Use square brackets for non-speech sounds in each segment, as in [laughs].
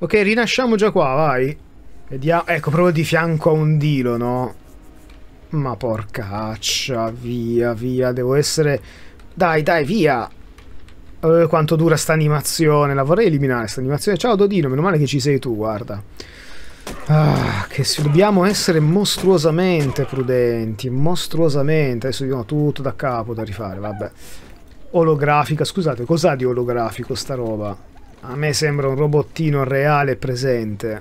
Ok, rinasciamo già qua, vai. Vediamo. Ah, ecco, proprio di fianco a un dilo, no? Ma porcaccia, via, via, devo essere... Dai, dai, via! Eh, quanto dura sta animazione, la vorrei eliminare sta animazione. Ciao Dodino, meno male che ci sei tu, guarda. Ah, che se dobbiamo essere mostruosamente prudenti, mostruosamente. Adesso dobbiamo tutto da capo da rifare, vabbè. Olografica, scusate, cos'ha di olografico sta roba? A me sembra un robottino reale presente.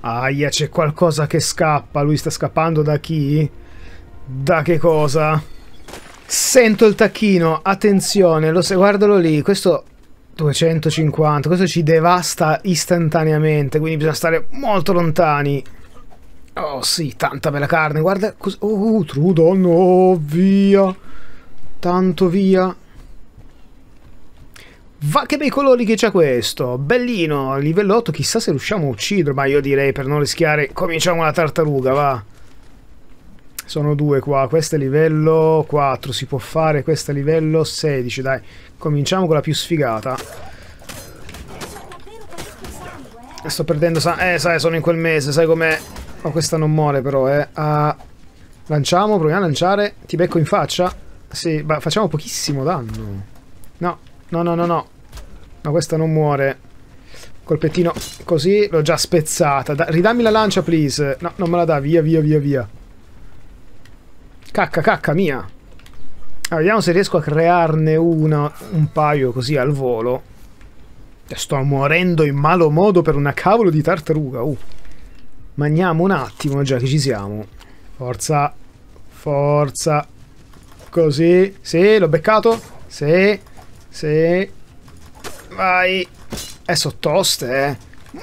Aia, c'è qualcosa che scappa. Lui sta scappando da chi? Da che cosa? Sento il tacchino. Attenzione, lo, guardalo lì. Questo 250. Questo ci devasta istantaneamente. Quindi bisogna stare molto lontani. Oh sì, tanta bella carne. Guarda. Oh, Trudon, oh, via. Tanto via. Va che bei colori che c'è questo, bellino, livello 8, chissà se riusciamo a ucciderlo, ma io direi per non rischiare, cominciamo la tartaruga, va. Sono due qua, questo è livello 4, si può fare, questo è livello 16, dai, cominciamo con la più sfigata. Sto perdendo, eh sai, sono in quel mese, sai com'è. Ma oh, questa non muore però, eh. Ah, lanciamo, proviamo a lanciare, ti becco in faccia. Sì, ma facciamo pochissimo danno. No, no, no, no, no. Ma questa non muore. Colpettino così, l'ho già spezzata. Da ridammi la lancia, please. No, non me la dà, via, via, via, via. Cacca, cacca mia. Allora, vediamo se riesco a crearne una, un paio così al volo. Eh, sto morendo in malo modo per una cavolo di tartaruga. Uh. Magniamo un attimo, già che ci siamo. Forza. Forza. Così. Sì, l'ho beccato. Sì. Sì. Vai. E eh, sono toste, eh.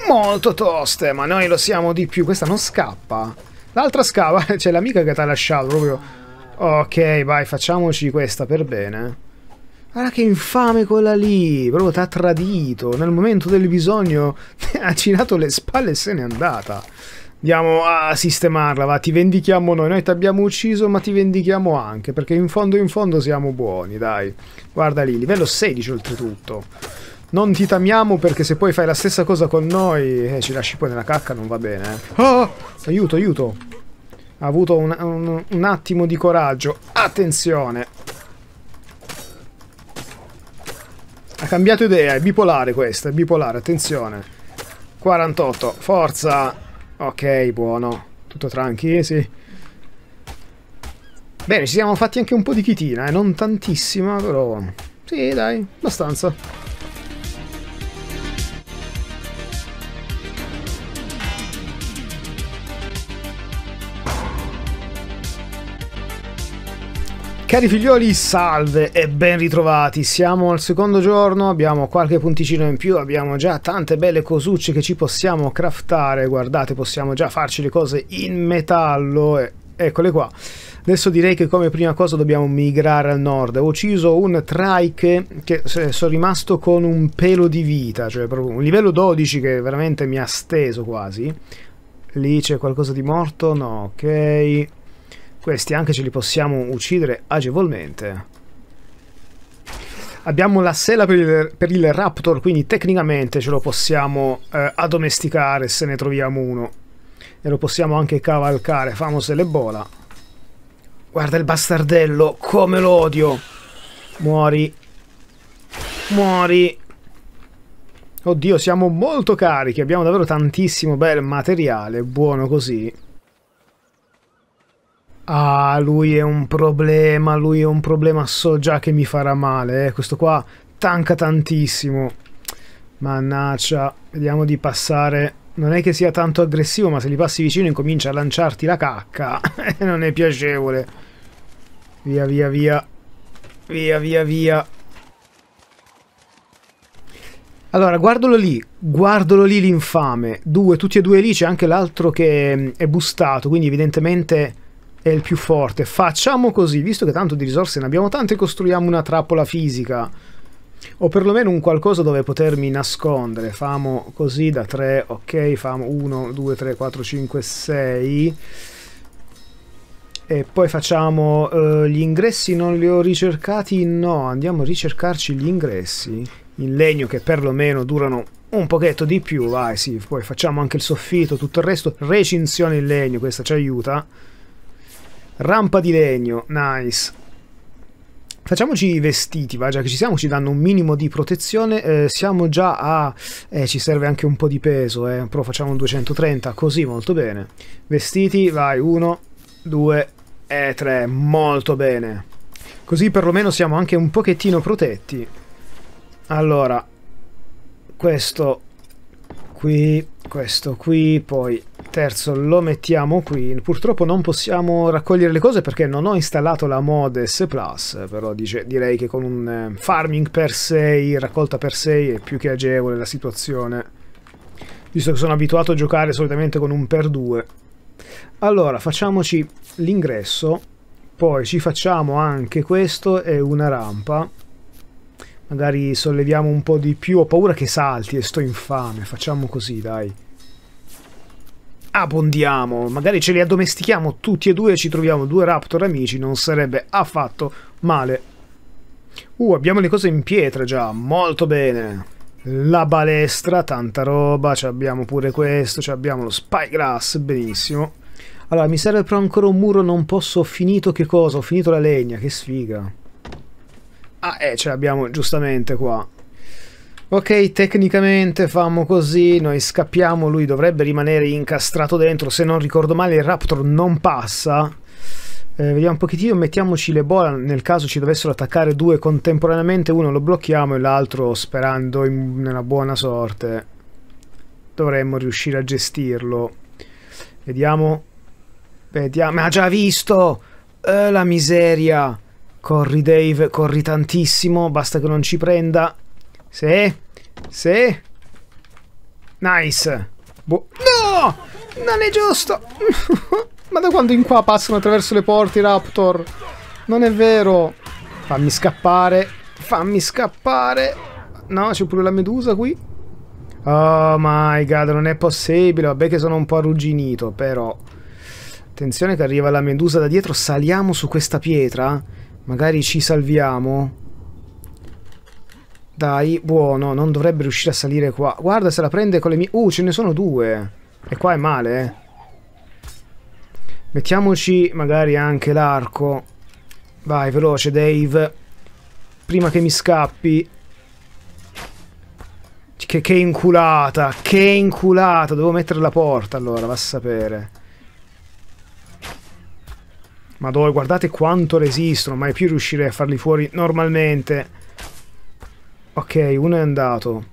Molto toste, ma noi lo siamo di più. Questa non scappa. L'altra scava, [laughs] c'è l'amica che ti ha lasciato proprio. Ok, vai, facciamoci questa per bene. Guarda che infame quella lì, proprio ti ha tradito. Nel momento del bisogno [laughs] ha girato le spalle e se n'è andata. Andiamo a sistemarla, va, ti vendichiamo noi. Noi ti abbiamo ucciso, ma ti vendichiamo anche, perché in fondo in fondo siamo buoni, dai. Guarda lì, livello 16 oltretutto non ti tamiamo perché se poi fai la stessa cosa con noi e eh, ci lasci poi nella cacca non va bene. Eh. Oh, aiuto, aiuto. Ha avuto un, un, un attimo di coraggio. Attenzione. Ha cambiato idea, è bipolare questa, è bipolare, attenzione. 48, forza. Ok, buono. Tutto tranqui, sì. Bene, ci siamo fatti anche un po' di chitina, eh? non tantissima, però... Sì, dai, abbastanza. Cari figlioli, salve e ben ritrovati. Siamo al secondo giorno, abbiamo qualche punticino in più, abbiamo già tante belle cosucce che ci possiamo craftare. Guardate, possiamo già farci le cose in metallo e eccole qua. Adesso direi che come prima cosa dobbiamo migrare al nord. Ho ucciso un trike che sono rimasto con un pelo di vita, cioè proprio un livello 12 che veramente mi ha steso quasi. Lì c'è qualcosa di morto? No, ok. Questi anche ce li possiamo uccidere agevolmente. Abbiamo la sella per il, per il Raptor, quindi tecnicamente ce lo possiamo eh, addomesticare se ne troviamo uno. E lo possiamo anche cavalcare, famo se le bola. Guarda il bastardello, come lo odio! Muori. Muori. Oddio, siamo molto carichi, abbiamo davvero tantissimo bel materiale, buono così ah, lui è un problema, lui è un problema, so già che mi farà male, eh. questo qua tanca tantissimo. Mannaccia, vediamo di passare. Non è che sia tanto aggressivo, ma se li passi vicino incomincia a lanciarti la cacca. [laughs] non è piacevole. Via, via, via. Via, via, via. Allora, guardalo lì, guardalo lì l'infame. Due, tutti e due lì, c'è anche l'altro che mm, è bustato, quindi evidentemente è il più forte. Facciamo così, visto che tanto di risorse ne abbiamo tante, costruiamo una trappola fisica. O perlomeno un qualcosa dove potermi nascondere. Famo così da 3, ok, famo 1, 2, 3, 4, 5, 6. E poi facciamo uh, gli ingressi, non li ho ricercati? No, andiamo a ricercarci gli ingressi. In legno che perlomeno durano un pochetto di più, vai sì, poi facciamo anche il soffitto, tutto il resto. Recinzione in legno, questa ci aiuta. Rampa di legno, nice. Facciamoci i vestiti, va, già che ci siamo, ci danno un minimo di protezione, eh, siamo già a... Eh, ci serve anche un po' di peso, eh, però facciamo un 230, così molto bene. Vestiti, vai, 1, 2 e 3, molto bene. Così perlomeno siamo anche un pochettino protetti. Allora, questo qui, questo qui, poi terzo lo mettiamo qui purtroppo non possiamo raccogliere le cose perché non ho installato la mod S Plus però dice, direi che con un eh, farming per 6 raccolta per 6 è più che agevole la situazione visto che sono abituato a giocare solitamente con un per 2 allora facciamoci l'ingresso poi ci facciamo anche questo e una rampa magari solleviamo un po' di più ho paura che salti e eh, sto infame facciamo così dai abbondiamo, magari ce li addomestichiamo tutti e due e ci troviamo due raptor amici, non sarebbe affatto male. Uh, abbiamo le cose in pietra già, molto bene. La balestra, tanta roba, ci abbiamo pure questo, ci abbiamo lo spyglass, benissimo. Allora, mi serve però ancora un muro, non posso, ho finito che cosa? Ho finito la legna, che sfiga. Ah, eh, ce l'abbiamo giustamente qua. Ok, tecnicamente famo così, noi scappiamo, lui dovrebbe rimanere incastrato dentro, se non ricordo male il Raptor non passa. Eh, vediamo un pochettino, mettiamoci le bola nel caso ci dovessero attaccare due contemporaneamente, uno lo blocchiamo e l'altro sperando in una buona sorte. Dovremmo riuscire a gestirlo. Vediamo. Vediamo. Ma ha già visto! Eh, la miseria! Corri Dave, corri tantissimo, basta che non ci prenda. Sì. Sì. Nice. Bo no! Non è giusto! [laughs] Ma da quando in qua passano attraverso le porte i raptor? Non è vero. Fammi scappare. Fammi scappare. No, c'è pure la medusa qui. Oh my god, non è possibile. Vabbè che sono un po' arrugginito, però... Attenzione che arriva la medusa da dietro. Saliamo su questa pietra. Magari ci salviamo. Dai, buono, non dovrebbe riuscire a salire qua. Guarda se la prende con le mie... Uh, ce ne sono due. E qua è male, eh. Mettiamoci magari anche l'arco. Vai, veloce, Dave. Prima che mi scappi. Che, che, inculata, che inculata. Devo mettere la porta allora, va a sapere. Madonna, guardate quanto resistono. Mai più riuscire a farli fuori normalmente. Ok, uno è andato.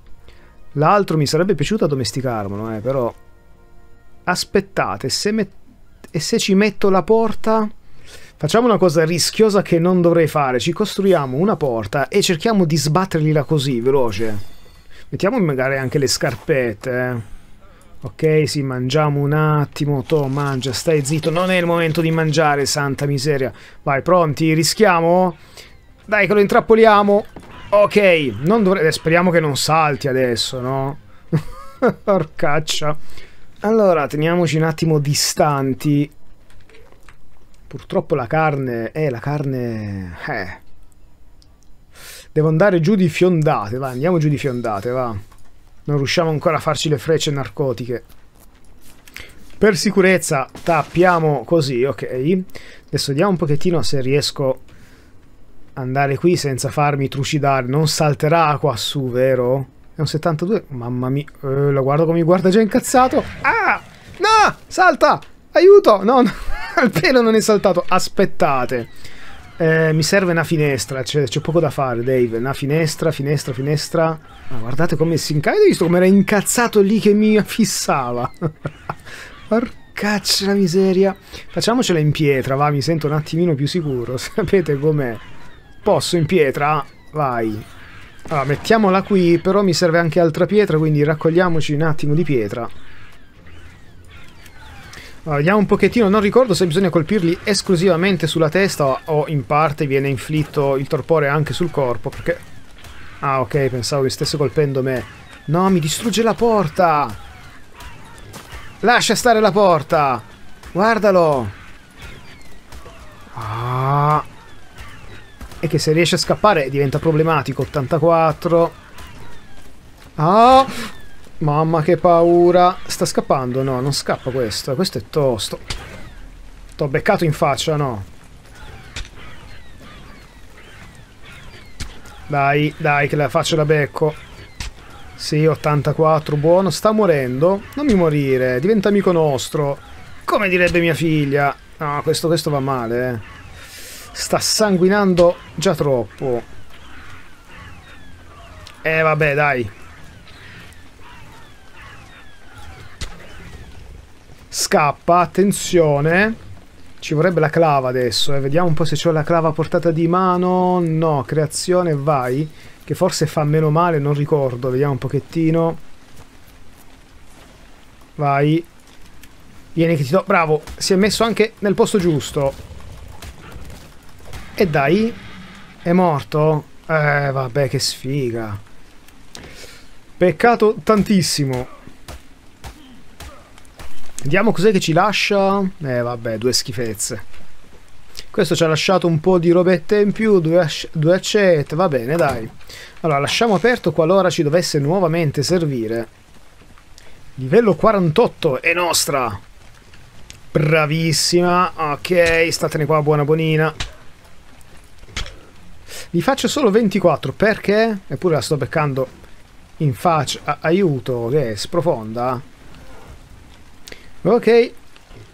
L'altro mi sarebbe piaciuto addomesticarmelo, eh, però... Aspettate, se met... e se ci metto la porta... Facciamo una cosa rischiosa che non dovrei fare. Ci costruiamo una porta e cerchiamo di sbattergliela così, veloce. Mettiamo magari anche le scarpette. Eh. Ok, sì, mangiamo un attimo. To, mangia, stai zitto. Non è il momento di mangiare, santa miseria. Vai, pronti? Rischiamo? Dai, che lo intrappoliamo. Ok, non dovrebbe... Eh, speriamo che non salti adesso, no? [laughs] Porcaccia. Allora, teniamoci un attimo distanti. Purtroppo la carne... Eh, la carne... Eh. Devo andare giù di fiondate, va. Andiamo giù di fiondate, va. Non riusciamo ancora a farci le frecce narcotiche. Per sicurezza tappiamo così, ok. Adesso vediamo un pochettino se riesco andare qui senza farmi trucidare. Non salterà qua su, vero? È un 72. Mamma mia. Eh, lo guardo come mi guarda già incazzato. Ah! No! Salta! Aiuto! No, no. [laughs] pelo non è saltato. Aspettate. Eh, mi serve una finestra. C'è, poco da fare, Dave. Una finestra, finestra, finestra. Ma guardate come si incazza. Hai visto come era incazzato lì che mi fissava? [laughs] Porcaccia la miseria. Facciamocela in pietra, va. Mi sento un attimino più sicuro. [laughs] Sapete com'è. Posso in pietra? Vai. Allora, mettiamola qui, però mi serve anche altra pietra, quindi raccogliamoci un attimo di pietra. Allora, vediamo un pochettino, non ricordo se bisogna colpirli esclusivamente sulla testa o in parte viene inflitto il torpore anche sul corpo, perché... Ah, ok, pensavo che stesse colpendo me. No, mi distrugge la porta! Lascia stare la porta! Guardalo! E che se riesce a scappare diventa problematico. 84. Ah! Mamma che paura. Sta scappando? No, non scappa questo. Questo è tosto. T'ho beccato in faccia, no? Dai, dai, che la faccio la becco. Sì, 84, buono. Sta morendo. Non mi morire, diventa amico nostro. Come direbbe mia figlia. No, questo, questo va male, eh sta sanguinando già troppo. Eh vabbè, dai. Scappa, attenzione. Ci vorrebbe la clava adesso, eh. vediamo un po' se ho la clava a portata di mano. No, creazione, vai. Che forse fa meno male, non ricordo. Vediamo un pochettino. Vai. Vieni che ti do... Bravo, si è messo anche nel posto giusto. E dai, è morto? Eh, vabbè, che sfiga. Peccato tantissimo. Vediamo cos'è che ci lascia. Eh, vabbè, due schifezze. Questo ci ha lasciato un po' di robette in più, due, due accette, va bene, dai. Allora, lasciamo aperto qualora ci dovesse nuovamente servire. Livello 48 è nostra. Bravissima. Ok, statene qua, buona bonina. Vi faccio solo 24 perché... Eppure la sto beccando in faccia. Aiuto, che è sprofonda. Ok.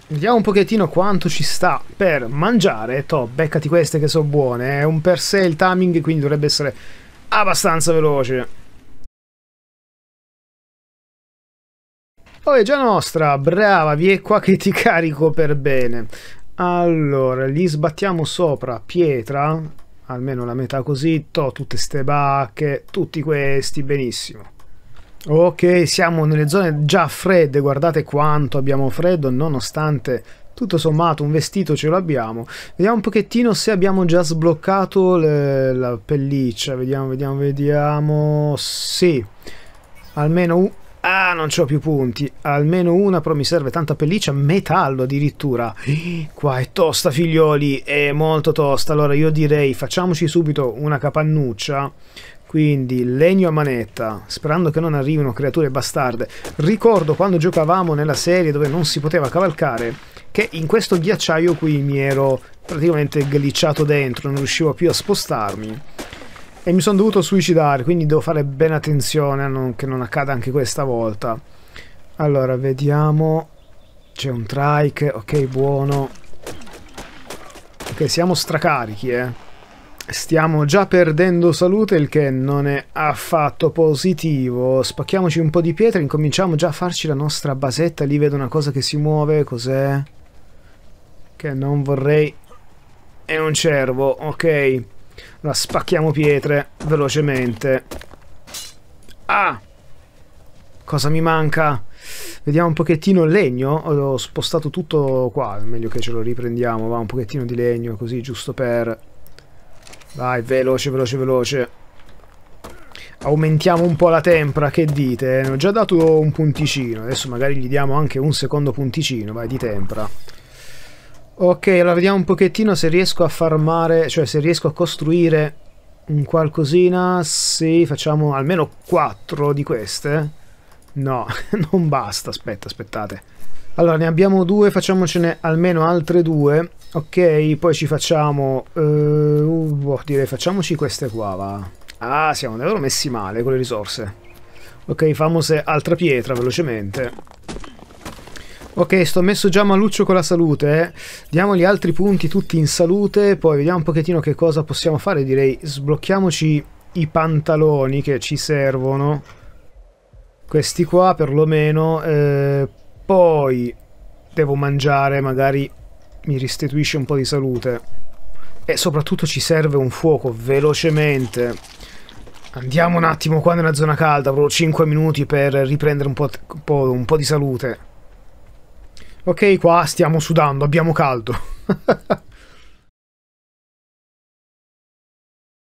Vediamo un pochettino quanto ci sta per mangiare. Top, beccati queste che sono buone. È un per sé il timing, quindi dovrebbe essere abbastanza veloce. Oh, è già nostra, brava, vi è qua che ti carico per bene. Allora, gli sbattiamo sopra pietra, almeno la metà così, to, tutte ste bacche, tutti questi, benissimo. Ok, siamo nelle zone già fredde, guardate quanto abbiamo freddo, nonostante tutto sommato un vestito ce l'abbiamo. Vediamo un pochettino se abbiamo già sbloccato le, la pelliccia, vediamo, vediamo, vediamo, sì, almeno Ah, non ho più punti. Almeno una, però mi serve tanta pelliccia. Metallo addirittura. [gasps] Qua è tosta, figlioli. È molto tosta. Allora io direi facciamoci subito una capannuccia. Quindi legno a manetta, sperando che non arrivino creature bastarde. Ricordo quando giocavamo nella serie dove non si poteva cavalcare, che in questo ghiacciaio qui mi ero praticamente glitchato dentro, non riuscivo più a spostarmi e mi sono dovuto suicidare, quindi devo fare ben attenzione a non, che non accada anche questa volta. Allora, vediamo. C'è un trike, ok, buono. Ok, siamo stracarichi, eh. Stiamo già perdendo salute, il che non è affatto positivo. Spacchiamoci un po' di pietra, e incominciamo già a farci la nostra basetta. Lì vedo una cosa che si muove, cos'è? Che non vorrei... È un cervo, ok. Allora, spacchiamo pietre velocemente. Ah! Cosa mi manca? Vediamo un pochettino il legno. Ho spostato tutto qua. Meglio che ce lo riprendiamo. Va un pochettino di legno così, giusto per... Vai, veloce, veloce, veloce. Aumentiamo un po' la tempra, che dite? Ne ho già dato un punticino. Adesso magari gli diamo anche un secondo punticino, vai, di tempra. Ok, allora vediamo un pochettino se riesco a farmare, cioè se riesco a costruire un qualcosina. Sì, facciamo almeno 4 di queste. No, [laughs] non basta, aspetta, aspettate. Allora, ne abbiamo due, facciamocene almeno altre due. Ok, poi ci facciamo... Eh, uh, boh, direi facciamoci queste qua, va. Ah, siamo davvero messi male con le risorse. Ok, famose altra pietra, velocemente. Ok, sto messo già maluccio con la salute. Eh. Diamo gli altri punti tutti in salute, poi vediamo un pochettino che cosa possiamo fare. Direi sblocchiamoci i pantaloni che ci servono. Questi qua perlomeno. Eh, poi devo mangiare, magari mi restituisce un po' di salute. E soprattutto ci serve un fuoco, velocemente. Andiamo un attimo qua nella zona calda, proprio 5 minuti per riprendere un po', un po', un po di salute. Ok, qua stiamo sudando, abbiamo caldo. [laughs]